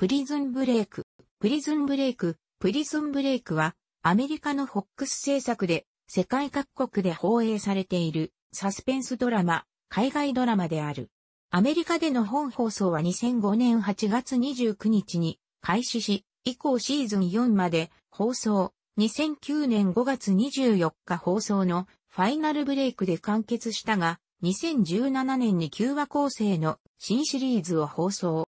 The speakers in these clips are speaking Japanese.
プリズンブレイク。プリズンブレイク。プリズンブレイクは、アメリカのフォックス制作で、世界各国で放映されている、サスペンスドラマ、海外ドラマである。アメリカでの本放送は2005年8月29日に開始し、以降シーズン4まで放送、2009年5月24日放送のファイナルブレイクで完結したが、2017年に9話構成の新シリーズを放送。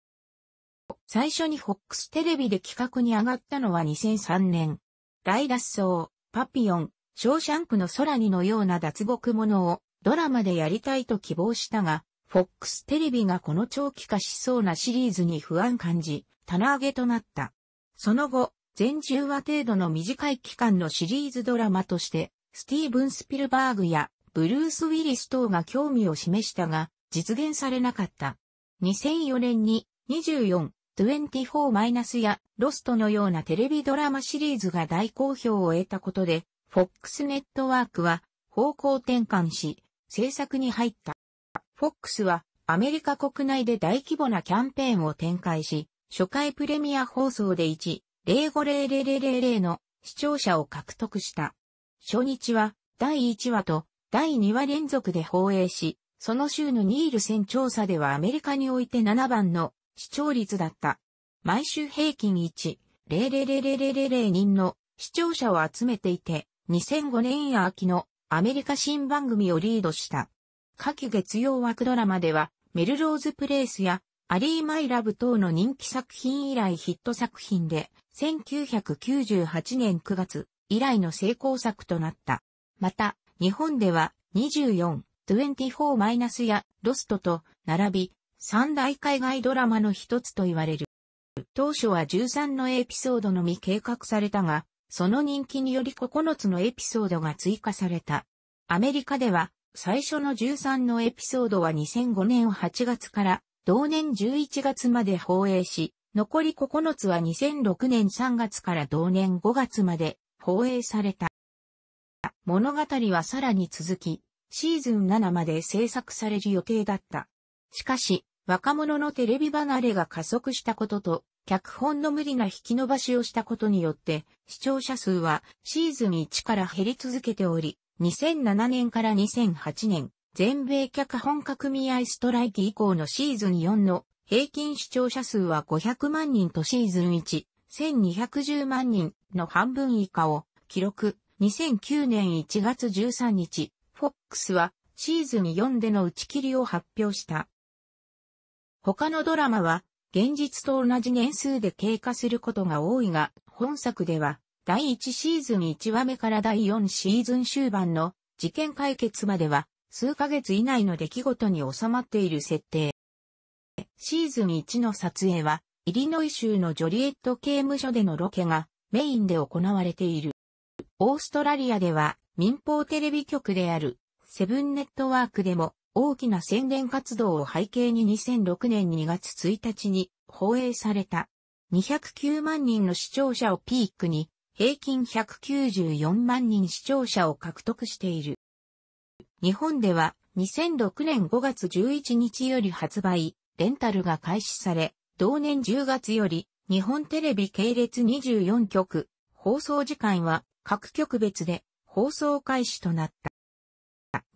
最初にフォックステレビで企画に上がったのは2003年。大脱走、パピオン、ショーシャンクの空にのような脱獄者をドラマでやりたいと希望したが、フォックステレビがこの長期化しそうなシリーズに不安感じ、棚上げとなった。その後、全10話程度の短い期間のシリーズドラマとして、スティーブン・スピルバーグやブルース・ウィリス等が興味を示したが、実現されなかった。2004年に24 24- やロストのようなテレビドラマシリーズが大好評を得たことで、FOX ネットワークは方向転換し、制作に入った。FOX はアメリカ国内で大規模なキャンペーンを展開し、初回プレミア放送で1.050000の視聴者を獲得した。初日は第1話と第2話連続で放映し、その週のニールセン調査ではアメリカにおいて7番の視聴率だった。毎週平均1 0 0 0人の視聴者を集めていて、2005年秋のアメリカ新番組をリードした。夏季月曜枠ドラマでは、メルローズプレイスやアリーマイラブ等の人気作品以来ヒット作品で、1998年9月以来の成功作となった。また、日本では24、24-24やロストと並び、三大海外ドラマの一つと言われる。当初は13のエピソードのみ計画されたが、その人気により9つのエピソードが追加された。アメリカでは、最初の13のエピソードは2005年8月から同年11月まで放映し、残り9つは2006年3月から同年5月まで放映された。物語はさらに続き、シーズン7まで制作される予定だった。しかし、若者のテレビ離れが加速したことと、脚本の無理な引き伸ばしをしたことによって、視聴者数はシーズン1から減り続けており、2007年から2008年、全米脚本家組合ストライキ以降のシーズン4の平均視聴者数は500万人とシーズン1、1210万人の半分以下を記録。2009年1月13日、FOX はシーズン4での打ち切りを発表した。他のドラマは、現実と同じ年数で経過することが多いが、本作では、第1シーズン1話目から第4シーズン終盤の事件解決までは、数ヶ月以内の出来事に収まっている設定。シーズン1の撮影は、イリノイ州のジョリエット刑務所でのロケがメインで行われている。オーストラリアでは民放テレビ局であるセブンネットワークでも大きな宣伝活動を背景に2006年2月1日に放映された。209万人の視聴者をピークに、平均194万人視聴者を獲得している。日本では2006年5月11日より発売、レンタルが開始され、同年10月より日本テレビ系列24局、放送時間は各局別で放送開始となった。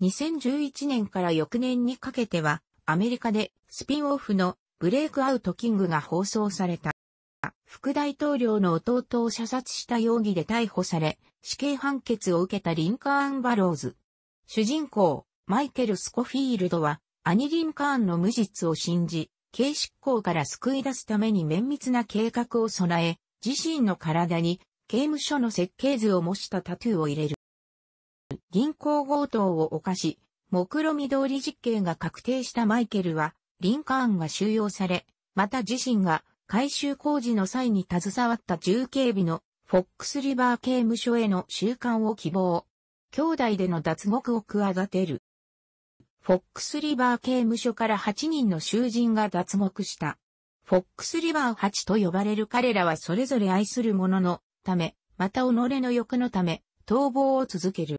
2011年から翌年にかけては、アメリカでスピンオフのブレイクアウトキングが放送された。副大統領の弟を射殺した容疑で逮捕され、死刑判決を受けたリンカーン・バローズ。主人公、マイケル・スコフィールドは、アニ・リンカーンの無実を信じ、刑執行から救い出すために綿密な計画を備え、自身の体に刑務所の設計図を模したタトゥーを入れる。銀行強盗を犯し、目論見通り実刑が確定したマイケルは、リンカーンが収容され、また自身が改修工事の際に携わった重警備のフォックスリバー刑務所への収監を希望。兄弟での脱獄を企てる。フォックスリバー刑務所から8人の囚人が脱獄した。フォックスリバー8と呼ばれる彼らはそれぞれ愛する者のため、また己の欲のため、逃亡を続ける。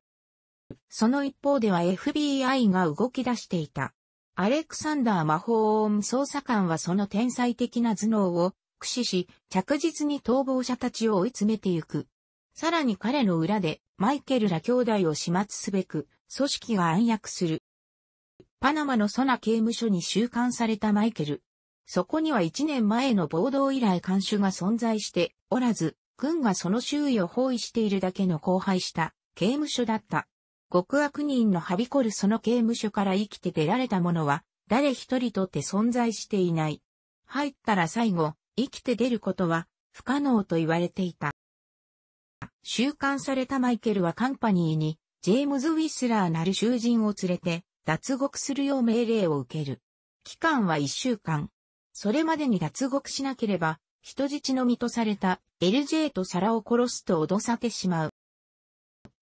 その一方では FBI が動き出していた。アレクサンダー魔法音捜査官はその天才的な頭脳を駆使し、着実に逃亡者たちを追い詰めていく。さらに彼の裏で、マイケルら兄弟を始末すべく、組織が暗躍する。パナマのソナ刑務所に収監されたマイケル。そこには1年前の暴動以来監守が存在しておらず、軍がその周囲を包囲しているだけの荒廃した刑務所だった。極悪人のはびこるその刑務所から生きて出られた者は、誰一人とって存在していない。入ったら最後、生きて出ることは不可能と言われていた。収監されたマイケルはカンパニーに、ジェームズ・ウィスラーなる囚人を連れて、脱獄するよう命令を受ける。期間は一週間。それまでに脱獄しなければ、人質の身とされた LJ と皿を殺すと脅されてしまう。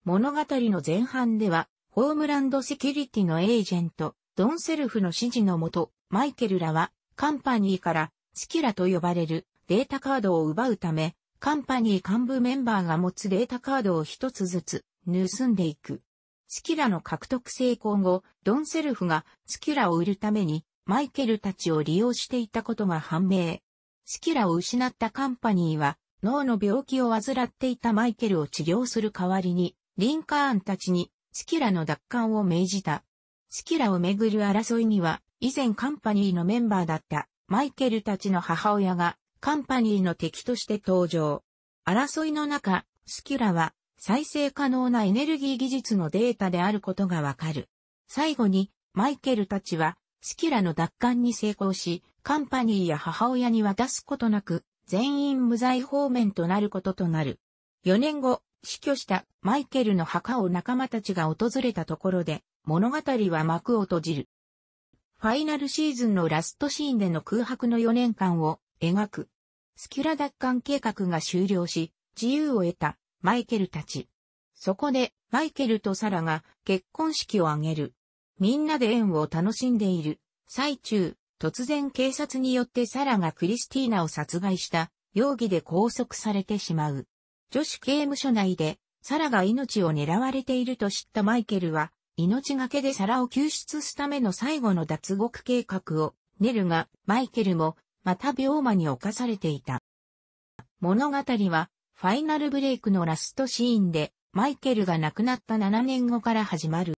物語の前半では、ホームランドセキュリティのエージェント、ドンセルフの指示のもと、マイケルらは、カンパニーから、スキラと呼ばれるデータカードを奪うため、カンパニー幹部メンバーが持つデータカードを一つずつ盗んでいく。スキラの獲得成功後、ドンセルフがスキラを売るためにマイケルたちを利用していたことが判明。スキラを失ったカンパニーは脳の病気を患っていたマイケルを治療する代わりにリンカーンたちにスキラの奪還を命じた。スキラをめぐる争いには、以前カンパニーのメンバーだったマイケルたちの母親がカンパニーの敵として登場。争いの中、スキラは再生可能なエネルギー技術のデータであることがわかる。最後に、マイケルたちは、スキラの奪還に成功し、カンパニーや母親に渡すことなく、全員無罪方面となることとなる。4年後、死去したマイケルの墓を仲間たちが訪れたところで、物語は幕を閉じる。ファイナルシーズンのラストシーンでの空白の4年間を描く。スキュラ奪還計画が終了し、自由を得たマイケルたち。そこで、マイケルとサラが結婚式を挙げる。みんなで縁を楽しんでいる。最中、突然警察によってサラがクリスティーナを殺害した容疑で拘束されてしまう。女子刑務所内で、サラが命を狙われていると知ったマイケルは、命がけでサラを救出すための最後の脱獄計画を練るが、マイケルも、また病魔に侵されていた。物語は、ファイナルブレイクのラストシーンで、マイケルが亡くなった7年後から始まる。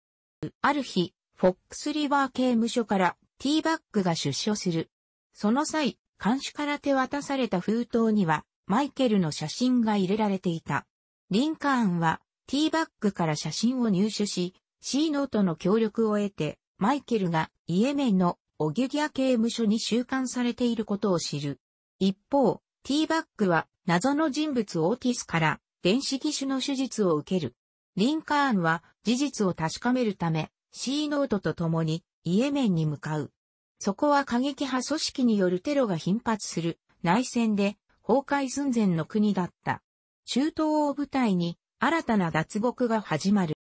ある日、フォックスリバー刑務所からティーバッグが出所する。その際、監視から手渡された封筒には、マイケルの写真が入れられていた。リンカーンはティーバッグから写真を入手し、シーノートの協力を得て、マイケルがイエメンのオギュギア刑務所に収監されていることを知る。一方、ティーバッグは謎の人物オーティスから電子機種の手術を受ける。リンカーンは事実を確かめるため、シーノートと共にイエメンに向かう。そこは過激派組織によるテロが頻発する内戦で崩壊寸前の国だった。中東を舞台に新たな脱獄が始まる。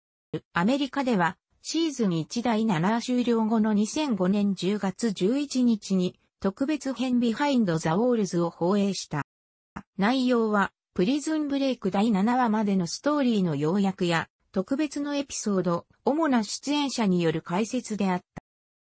アメリカではシーズン1第7終了後の2005年10月11日に特別編ビハインド・ザ・ウォールズを放映した。内容はプリズンブレイク第7話までのストーリーの要約や特別のエピソード、主な出演者による解説であっ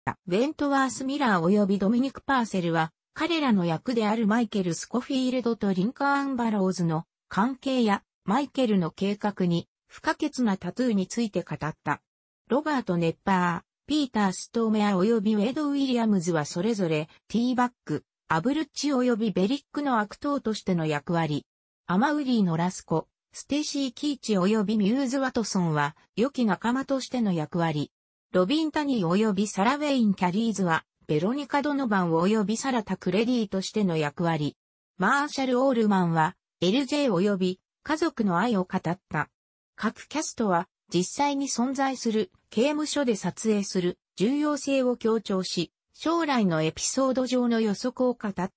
た。ウェントワース・ミラー及びドミニク・パーセルは彼らの役であるマイケル・スコフィールドとリンカーン・バローズの関係やマイケルの計画に不可欠なタトゥーについて語った。ロバート・ネッパー、ピーター・ストーメア及びウェド・ウィリアムズはそれぞれティーバック、アブルッチ及びベリックの悪党としての役割。アマウリーのラスコ、ステシー・キーチ及びミューズ・ワトソンは良き仲間としての役割。ロビン・タニー及びサラ・ウェイン・キャリーズはベロニカ・ドノバン及びサラタ・クレディとしての役割。マーシャル・オールマンは、LJ 及び家族の愛を語った。各キャストは、実際に存在する刑務所で撮影する重要性を強調し、将来のエピソード上の予測を語った。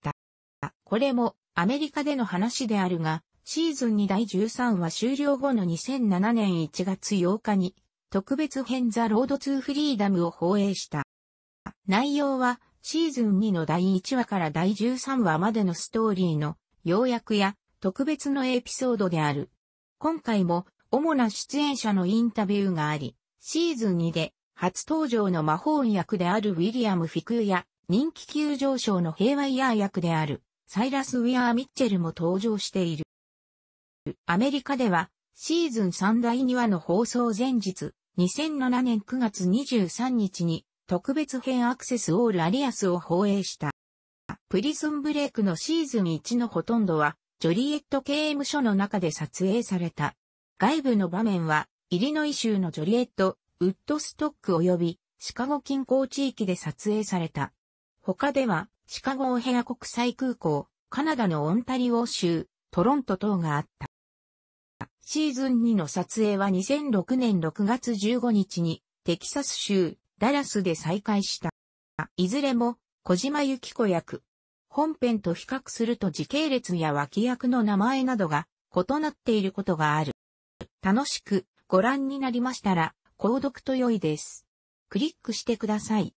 これもアメリカでの話であるが、シーズン2第13話終了後の2007年1月8日に特別編ザ・ロード・ツー・フリーダムを放映した。内容はシーズン2の第1話から第13話までのストーリーの要約や特別のエピソードである。今回も主な出演者のインタビューがあり、シーズン2で初登場の魔法役であるウィリアム・フィクーや人気急上昇の平和イヤー役であるサイラス・ウィアー・ミッチェルも登場している。アメリカではシーズン3第2話の放送前日2007年9月23日に特別編アクセスオールアリアスを放映した。プリズンブレイクのシーズン1のほとんどは、ジョリエット刑務所の中で撮影された。外部の場面は、イリノイ州のジョリエット、ウッドストック及びシカゴ近郊地域で撮影された。他では、シカゴオヘア国際空港、カナダのオンタリオ州、トロント等があった。シーズン2の撮影は2006年6月15日に、テキサス州ダラスで再会した。いずれも、小島由紀子役。本編と比較すると時系列や脇役の名前などが異なっていることがある。楽しくご覧になりましたら、購読と良いです。クリックしてください。